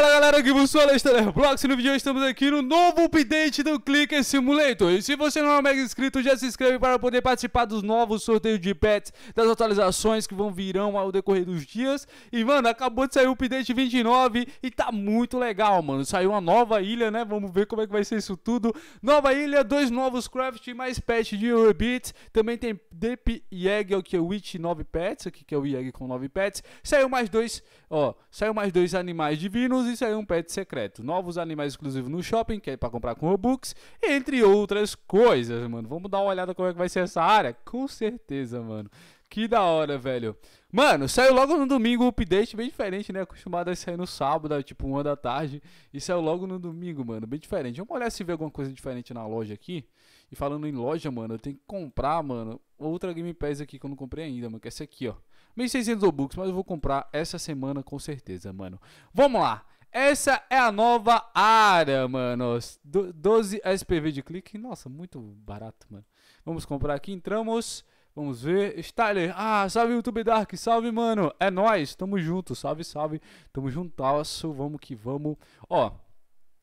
Fala galera, aqui eu sou Alexander Blocks e no vídeo estamos aqui no novo update do Clicker Simulator. E se você não é mega inscrito, já se inscreve para poder participar dos novos sorteios de pets, das atualizações que vão virão ao decorrer dos dias. E mano, acabou de sair o update 29 e tá muito legal, mano. Saiu uma nova ilha, né? Vamos ver como é que vai ser isso tudo. Nova ilha, dois novos craft e mais pets de Orbit. Também tem Deep egg que é o Witch 9 pets, aqui que é o Yegg com 9 pets. Saiu mais dois, ó, saiu mais dois animais divinos isso aí é um pet secreto. Novos animais exclusivos no shopping, que é pra comprar com Robux, entre outras coisas, mano. Vamos dar uma olhada como é que vai ser essa área? Com certeza, mano. Que da hora, velho. Mano, saiu logo no domingo o update bem diferente, né? Acostumado a sair no sábado, tipo uma da tarde. E saiu logo no domingo, mano. Bem diferente. Vamos olhar se vê alguma coisa diferente na loja aqui. E falando em loja, mano, eu tenho que comprar, mano, outra Game Pass aqui que eu não comprei ainda, mano. Que é essa aqui, ó. 1.600 Robux, mas eu vou comprar essa semana com certeza, mano. Vamos lá. Essa é a nova área, mano. 12 SPV de clique. Nossa, muito barato, mano. Vamos comprar aqui, entramos. Vamos ver. Styler. Ah, salve YouTube Dark. Salve, mano. É nós. Tamo junto. Salve, salve. Tamo juntasso. Vamos que vamos. Ó.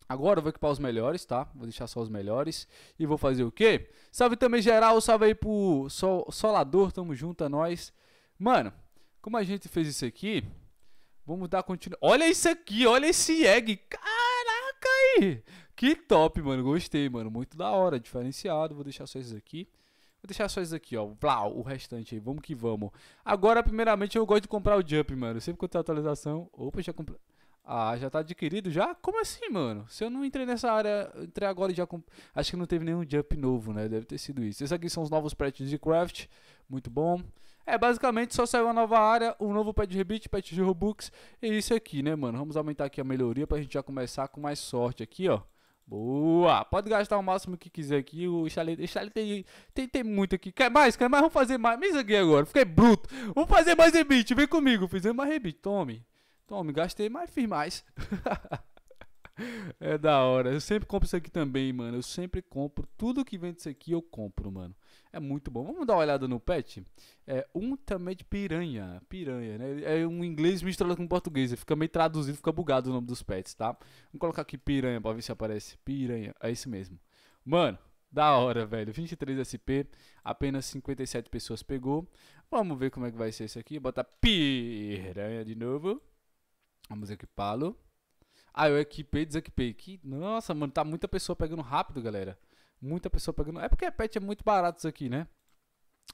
Agora eu vou equipar os melhores, tá? Vou deixar só os melhores. E vou fazer o quê? Salve também geral, salve aí pro Sol, Solador, tamo junto, é nóis. Mano, como a gente fez isso aqui, Vamos dar continuidade. Olha isso aqui, olha esse egg. Caraca aí! Que top, mano. Gostei, mano. Muito da hora, diferenciado. Vou deixar só esses aqui. Vou deixar só isso aqui, ó. Blau, o restante aí. Vamos que vamos. Agora, primeiramente, eu gosto de comprar o Jump, mano. Sempre que tem atualização. Opa, já comprei. Ah, já tá adquirido já? Como assim, mano? Se eu não entrei nessa área, entrei agora e já comp... Acho que não teve nenhum Jump novo, né? Deve ter sido isso. Esses aqui são os novos prédios de Craft. Muito bom. É, basicamente só saiu uma nova área, um novo pet de rebite, pet de robux e isso aqui, né, mano? Vamos aumentar aqui a melhoria pra gente já começar com mais sorte aqui, ó. Boa! Pode gastar o máximo que quiser aqui. O Chalet, Chalet tem, tem, tem muito aqui. Quer mais? Quer mais? Vamos fazer mais. Me aqui agora. Fiquei bruto. Vamos fazer mais rebite. Vem comigo. Fizemos mais rebite. Tome. Tome. Gastei mais. Fiz mais. É da hora. Eu sempre compro isso aqui também, mano. Eu sempre compro. Tudo que vem disso aqui eu compro, mano. É muito bom. Vamos dar uma olhada no pet? É um também de piranha. Piranha, né? É um inglês misturado com português. Ele Fica meio traduzido, fica bugado o nome dos pets, tá? Vamos colocar aqui piranha pra ver se aparece. Piranha. É isso mesmo. Mano, da hora, velho. 23 SP, apenas 57 pessoas pegou. Vamos ver como é que vai ser isso aqui. Bota piranha de novo. Vamos equipá-lo. Ah, eu equipei, desequipei. Que, nossa, mano, tá muita pessoa pegando rápido, galera. Muita pessoa pegando. É porque a pet é muito barato isso aqui, né?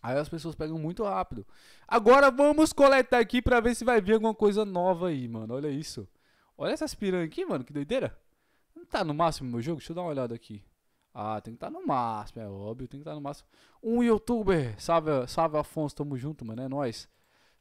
Aí as pessoas pegam muito rápido. Agora vamos coletar aqui pra ver se vai vir alguma coisa nova aí, mano. Olha isso. Olha essas piranhas aqui, mano. Que doideira. Não tá no máximo meu jogo? Deixa eu dar uma olhada aqui. Ah, tem que estar tá no máximo, é óbvio, tem que estar tá no máximo. Um youtuber, salve, salve Afonso, tamo junto, mano, é nóis.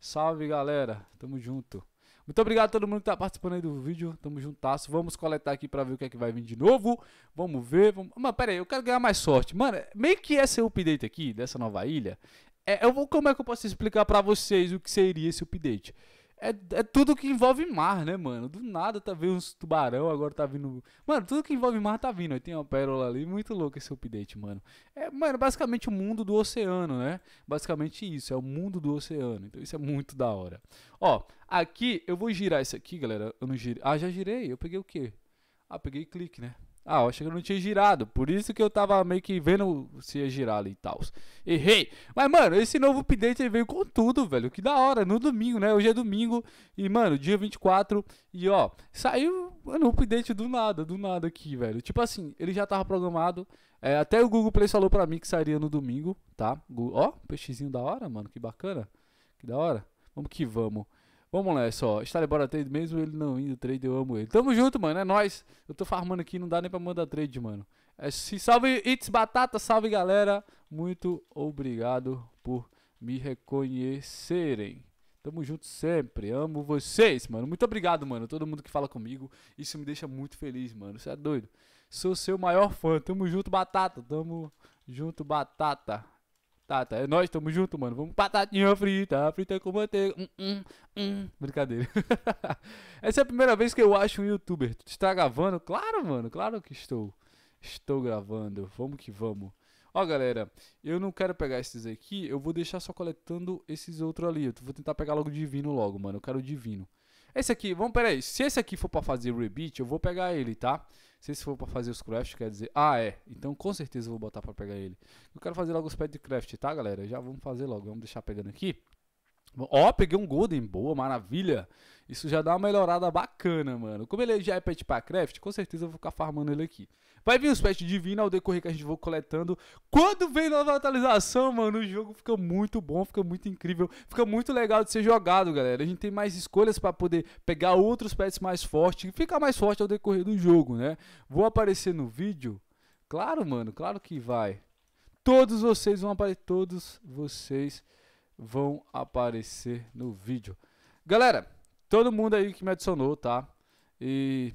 Salve galera, tamo junto. Muito obrigado a todo mundo que tá participando aí do vídeo. Tamo juntasso. Vamos coletar aqui pra ver o que é que vai vir de novo. Vamos ver. Vamos... Mano, pera aí, eu quero ganhar mais sorte. Mano, meio que esse update aqui, dessa nova ilha. É, eu vou, como é que eu posso explicar pra vocês o que seria esse update? É, é tudo que envolve mar, né, mano? Do nada tá vindo uns tubarão, agora tá vindo. Mano, tudo que envolve mar tá vindo. Aí tem uma pérola ali, muito louco esse update, mano. É, mano, basicamente o mundo do oceano, né? Basicamente isso, é o mundo do oceano. Então isso é muito da hora. Ó, aqui eu vou girar isso aqui, galera. Eu não girei. Ah, já girei. Eu peguei o quê? Ah, peguei clique, né? Ah, eu achei que eu não tinha girado. Por isso que eu tava meio que vendo se ia girar ali e tal. Errei. Mas, mano, esse novo update veio com tudo, velho. Que da hora. No domingo, né? Hoje é domingo. E, mano, dia 24. E, ó, saiu, mano, um update do nada, do nada aqui, velho. Tipo assim, ele já tava programado. É, até o Google Play falou pra mim que sairia no domingo, tá? Ó, peixezinho da hora, mano. Que bacana. Que da hora. Vamos que vamos. Vamos lá, é só. Está embora trade mesmo, ele não indo trade, eu amo ele. Tamo junto, mano, é nóis. Eu tô farmando aqui, não dá nem pra mandar trade, mano. É, se salve It's Batata, salve galera. Muito obrigado por me reconhecerem. Tamo junto sempre, amo vocês, mano. Muito obrigado, mano, todo mundo que fala comigo. Isso me deixa muito feliz, mano. Você é doido. Sou seu maior fã. Tamo junto, Batata. Tamo junto, Batata. Tata, tá, tá. é nóis, tamo junto, mano. Vamos patatinha frita, frita com manteiga. Hum, hum, hum. Brincadeira. Essa é a primeira vez que eu acho um youtuber. Tu está gravando? Claro, mano, claro que estou. Estou gravando. Vamos que vamos. Ó, galera, eu não quero pegar esses aqui. Eu vou deixar só coletando esses outros ali. Eu vou tentar pegar logo o divino logo, mano. Eu quero o divino. Esse aqui, vamos, peraí. Se esse aqui for pra fazer rebeat, eu vou pegar ele, tá? Se esse for para fazer os craft, quer dizer, ah, é. Então com certeza eu vou botar para pegar ele. Eu quero fazer logo os pets de craft, tá, galera? Já vamos fazer logo. Vamos deixar pegando aqui. Ó, oh, peguei um Golden, boa, maravilha. Isso já dá uma melhorada bacana, mano. Como ele já é pet pra craft, com certeza eu vou ficar farmando ele aqui. Vai vir os pets divinos ao decorrer que a gente vou coletando. Quando vem nova atualização, mano, o jogo fica muito bom, fica muito incrível, fica muito legal de ser jogado, galera. A gente tem mais escolhas para poder pegar outros pets mais fortes e ficar mais forte ao decorrer do jogo, né? Vou aparecer no vídeo? Claro, mano, claro que vai. Todos vocês vão aparecer, todos vocês vão aparecer no vídeo. Galera, todo mundo aí que me adicionou, tá? E,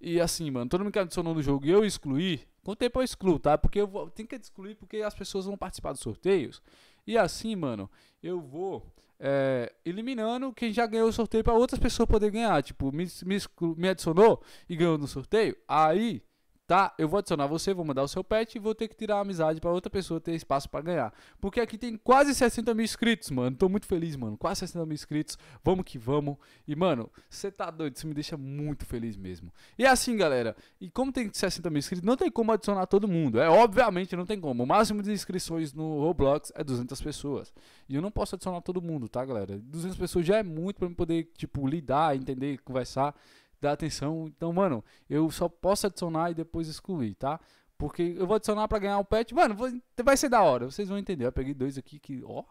e assim, mano, todo mundo que adicionou no jogo e eu excluí, com o tempo eu excluo, tá? Porque eu vou, tem que excluir porque as pessoas vão participar dos sorteios. E assim, mano, eu vou é, eliminando quem já ganhou o sorteio para outras pessoas poderem ganhar. Tipo, me, me, exclu, me adicionou e ganhou no sorteio. Aí tá? Eu vou adicionar você, vou mandar o seu pet e vou ter que tirar a amizade para outra pessoa ter espaço para ganhar. Porque aqui tem quase 60 mil inscritos, mano. Tô muito feliz, mano. Quase 60 mil inscritos. Vamos que vamos. E, mano, você tá doido. Isso me deixa muito feliz mesmo. E é assim, galera. E como tem 60 mil inscritos, não tem como adicionar todo mundo. É, obviamente, não tem como. O máximo de inscrições no Roblox é 200 pessoas. E eu não posso adicionar todo mundo, tá, galera? 200 pessoas já é muito para eu poder, tipo, lidar, entender, conversar dar atenção. Então, mano, eu só posso adicionar e depois excluir, tá? Porque eu vou adicionar para ganhar um pet. Mano, vai ser da hora, vocês vão entender. Eu peguei dois aqui que, ó.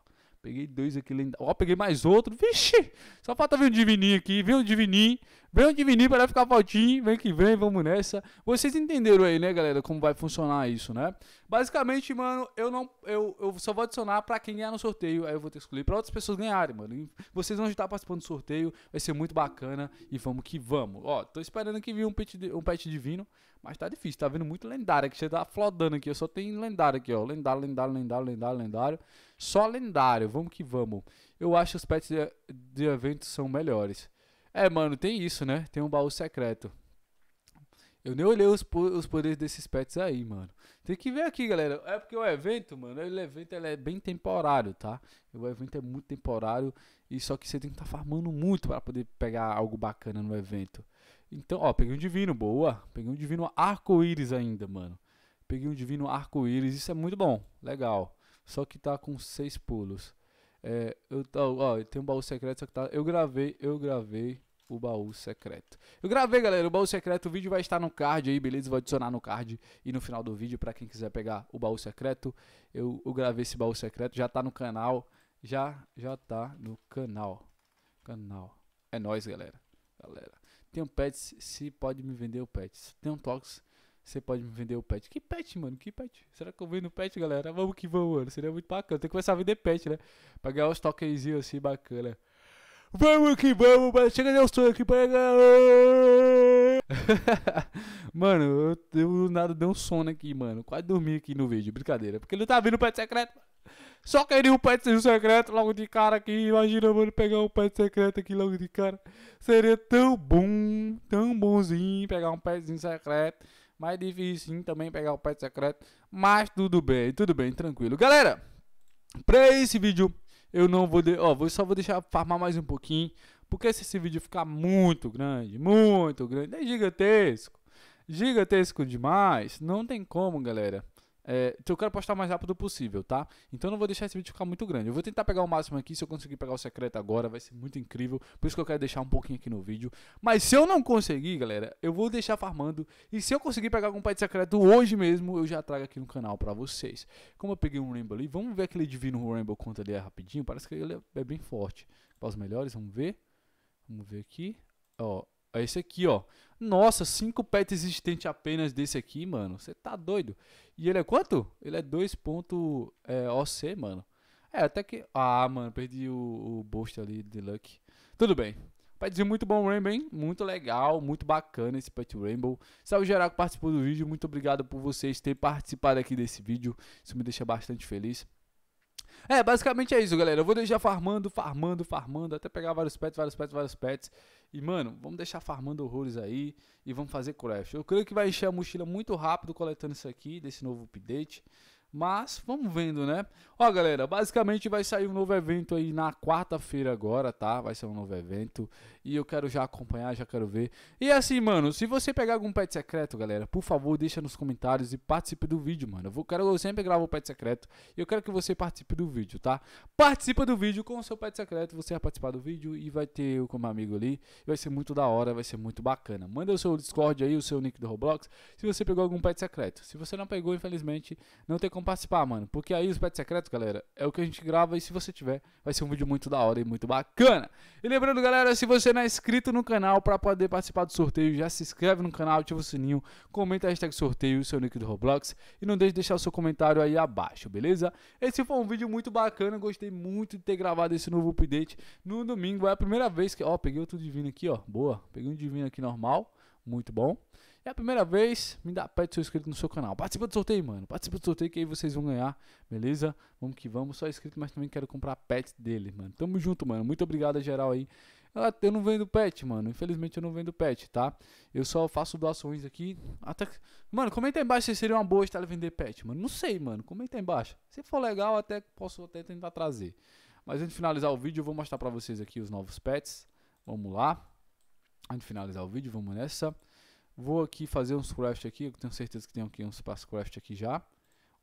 Peguei dois aqui lendários. Ó, peguei mais outro. Vixe! Só falta vir um divininho aqui. Vem um divininho. Vem um divininho para ficar faltinho. Vem que vem, vamos nessa. Vocês entenderam aí, né, galera, como vai funcionar isso, né? Basicamente, mano, eu não eu, eu só vou adicionar para quem ganhar no sorteio. Aí eu vou ter que escolher para outras pessoas ganharem, mano. E vocês vão estar participando do sorteio. Vai ser muito bacana e vamos que vamos. Ó, tô esperando que vir um pet, um pet divino. Mas tá difícil, tá vendo muito lendário aqui. Você tá flodando aqui, eu só tenho lendário aqui, ó. Lendário, lendário, lendário, lendário, lendário. Só lendário, vamos que vamos. Eu acho que os pets de, de eventos são melhores. É, mano, tem isso, né? Tem um baú secreto. Eu nem olhei os, os poderes desses pets aí, mano. Tem que ver aqui, galera. É porque o evento, mano, o evento ele é bem temporário, tá? O evento é muito temporário. E só que você tem que estar tá farmando muito para poder pegar algo bacana no evento. Então, ó, peguei um divino, boa. Peguei um divino arco-íris ainda, mano. Peguei um divino arco-íris, isso é muito bom, legal. Só que tá com seis pulos. É, eu, tô, ó, tem um baú secreto, só que tá. Eu gravei, eu gravei o baú secreto. Eu gravei, galera, o baú secreto. O vídeo vai estar no card aí, beleza? Vou adicionar no card e no final do vídeo para quem quiser pegar o baú secreto. Eu, eu gravei esse baú secreto, já tá no canal. Já, já tá no canal. Canal. É nóis, galera. Galera. Tem um pets, se pode me vender o pet? Tem um tox, você pode me vender o pet. Que pet, mano? Que pet? Será que eu vendo pet, galera? Vamos que vamos, mano. Seria muito bacana. Tem que começar a vender pet, né? Pra ganhar uns tokens assim bacana. Vamos que vamos, mano. Chega de sonho aqui pra galera. mano, eu, eu nada deu um sono aqui, mano. Quase dormi aqui no vídeo. Brincadeira. Porque ele não tá vindo pet secreto, mano. Só queria o pet secreto logo de cara aqui. Imagina, mano, pegar um pet secreto aqui logo de cara. Seria tão bom, tão bonzinho pegar um petzinho secreto. Mais difícil sim, também pegar o pet secreto. Mas tudo bem, tudo bem, tranquilo. Galera, pra esse vídeo eu não vou... De... Ó, vou, só vou deixar farmar mais um pouquinho. Porque se esse vídeo ficar muito grande, muito grande, é gigantesco. Gigantesco demais, não tem como, galera. É, então eu quero postar o mais rápido possível, tá? Então eu não vou deixar esse vídeo ficar muito grande. Eu vou tentar pegar o máximo aqui. Se eu conseguir pegar o secreto agora, vai ser muito incrível. Por isso que eu quero deixar um pouquinho aqui no vídeo. Mas se eu não conseguir, galera, eu vou deixar farmando. E se eu conseguir pegar algum pai de secreto hoje mesmo, eu já trago aqui no canal pra vocês. Como eu peguei um Rainbow ali, vamos ver aquele divino Rainbow quanto ele é rapidinho. Parece que ele é bem forte. Para os melhores, vamos ver. Vamos ver aqui. Ó, é esse aqui, ó. Nossa, cinco pets existentes apenas desse aqui, mano. Você tá doido. E ele é quanto? Ele é 2.OC, é, OC, mano. É, até que... Ah, mano, perdi o, o boost ali de Luck. Tudo bem. Petzinho muito bom, Rainbow, hein? Muito legal, muito bacana esse Pet Rainbow. Salve geral que participou do vídeo. Muito obrigado por vocês terem participado aqui desse vídeo. Isso me deixa bastante feliz. É, basicamente é isso, galera. Eu vou deixar farmando, farmando, farmando, até pegar vários pets, vários pets, vários pets. E, mano, vamos deixar farmando horrores aí e vamos fazer craft. Eu creio que vai encher a mochila muito rápido coletando isso aqui, desse novo update. Mas vamos vendo, né? Ó, galera, basicamente vai sair um novo evento aí na quarta-feira agora, tá? Vai ser um novo evento e eu quero já acompanhar, já quero ver. E assim, mano, se você pegar algum pet secreto, galera, por favor, deixa nos comentários e participe do vídeo, mano. Eu vou, quero, eu sempre gravo o pet secreto e eu quero que você participe do vídeo, tá? Participa do vídeo com o seu pet secreto, você vai participar do vídeo e vai ter eu como amigo ali. Vai ser muito da hora, vai ser muito bacana. Manda o seu Discord aí, o seu nick do Roblox, se você pegou algum pet secreto. Se você não pegou, infelizmente, não tem como como participar, mano. Porque aí os pets secretos, galera, é o que a gente grava e se você tiver, vai ser um vídeo muito da hora e muito bacana. E lembrando, galera, se você não é inscrito no canal para poder participar do sorteio, já se inscreve no canal, ativa o sininho, comenta a hashtag sorteio, seu nick do Roblox e não deixe de deixar o seu comentário aí abaixo, beleza? Esse foi um vídeo muito bacana, gostei muito de ter gravado esse novo update no domingo. É a primeira vez que, ó, peguei outro divino aqui, ó. Boa, peguei um divino aqui normal, muito bom. É a primeira vez, me dá, pede seu inscrito no seu canal. Participa do sorteio, mano. Participa do sorteio que aí vocês vão ganhar, beleza? Vamos que vamos. Só inscrito, mas também quero comprar pet dele, mano. Tamo junto, mano. Muito obrigado a geral aí. Ah, eu não vendo pet, mano. Infelizmente eu não vendo pet, tá? Eu só faço doações aqui. Até... Mano, comenta aí embaixo se seria uma boa estar vender pet, mano. Não sei, mano. Comenta aí embaixo. Se for legal, até posso até tentar trazer. Mas antes de finalizar o vídeo, eu vou mostrar pra vocês aqui os novos pets. Vamos lá. Antes de finalizar o vídeo, vamos nessa. Vou aqui fazer uns craft aqui, eu tenho certeza que tem aqui uns espaço craft aqui já.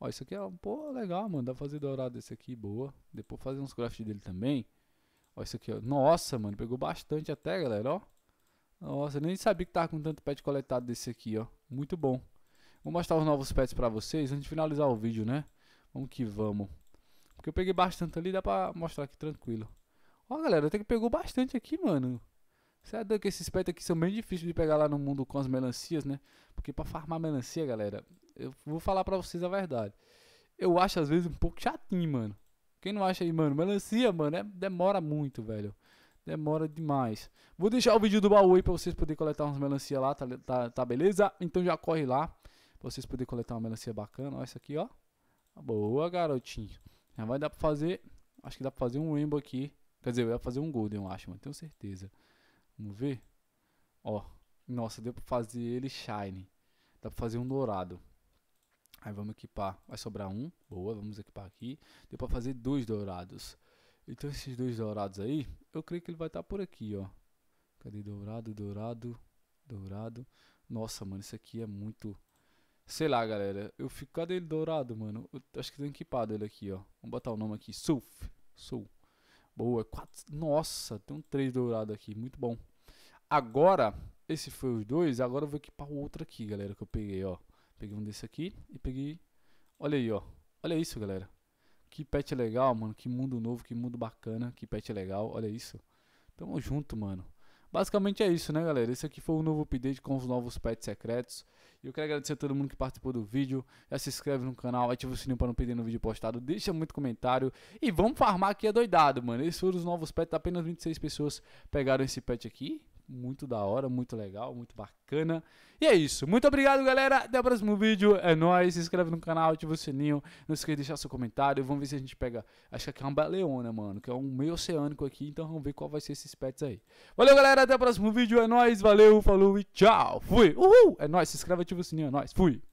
Ó, isso aqui é, um pouco legal, mano, dá pra fazer dourado esse aqui, boa. Depois fazer uns craft dele também. Ó, isso aqui, ó. Nossa, mano, pegou bastante até, galera, ó. Nossa, nem sabia que tava com tanto pet coletado desse aqui, ó. Muito bom. Vou mostrar os novos pets pra vocês antes de finalizar o vídeo, né? Vamos que vamos. Porque eu peguei bastante ali, dá pra mostrar aqui tranquilo. Ó, galera, até que pegou bastante aqui, mano. Você é doido que esses pets aqui são bem difíceis de pegar lá no mundo com as melancias, né? Porque para farmar melancia, galera, eu vou falar para vocês a verdade. Eu acho às vezes um pouco chatinho, mano. Quem não acha aí, mano? Melancia, mano, é, demora muito, velho. Demora demais. Vou deixar o vídeo do baú aí pra vocês poderem coletar umas melancia lá, tá, tá, tá beleza? Então já corre lá pra vocês poderem coletar uma melancia bacana. Ó, essa aqui, ó. Tá boa, garotinho. Já vai dar pra fazer... Acho que dá pra fazer um rainbow aqui. Quer dizer, vai fazer um golden, eu acho, mano. Tenho certeza. Vamos ver? Ó, nossa, deu pra fazer ele shine. Dá pra fazer um dourado. Aí vamos equipar, vai sobrar um, boa, vamos equipar aqui. Deu pra fazer dois dourados. Então esses dois dourados aí, eu creio que ele vai estar tá por aqui, ó. Cadê dourado, dourado, dourado. Nossa, mano, isso aqui é muito... Sei lá, galera, eu fico... Cadê ele dourado, mano? Eu acho que tem equipado ele aqui, ó. Vamos botar o nome aqui, Sulf. Sulf. Boa. Quatro... Nossa, tem um 3 dourado aqui. Muito bom. Agora, esse foi os dois. Agora eu vou equipar o outro aqui, galera, que eu peguei, ó. Peguei um desse aqui e peguei... Olha aí, ó. Olha isso, galera. Que pet legal, mano. Que mundo novo, que mundo bacana. Que pet legal. Olha isso. Tamo junto, mano. Basicamente é isso, né, galera? Esse aqui foi o um novo update com os novos pets secretos. E eu quero agradecer a todo mundo que participou do vídeo. Já se inscreve no canal, ativa o sininho para não perder no vídeo postado. Deixa muito comentário. E vamos farmar aqui é doidado, mano. Esses foram os novos pets. Apenas 26 pessoas pegaram esse pet aqui muito da hora, muito legal, muito bacana. E é isso. Muito obrigado, galera. Até o próximo vídeo. É nóis. Se inscreve no canal, ativa o sininho. Não esqueça de deixar seu comentário. Vamos ver se a gente pega. Acho que aqui é uma baleona, mano. Que é um meio oceânico aqui. Então vamos ver qual vai ser esses pets aí. Valeu, galera. Até o próximo vídeo. É nóis. Valeu, falou e tchau. Fui. Uhul. É nóis. Se inscreve, ativa o sininho. É nóis. Fui.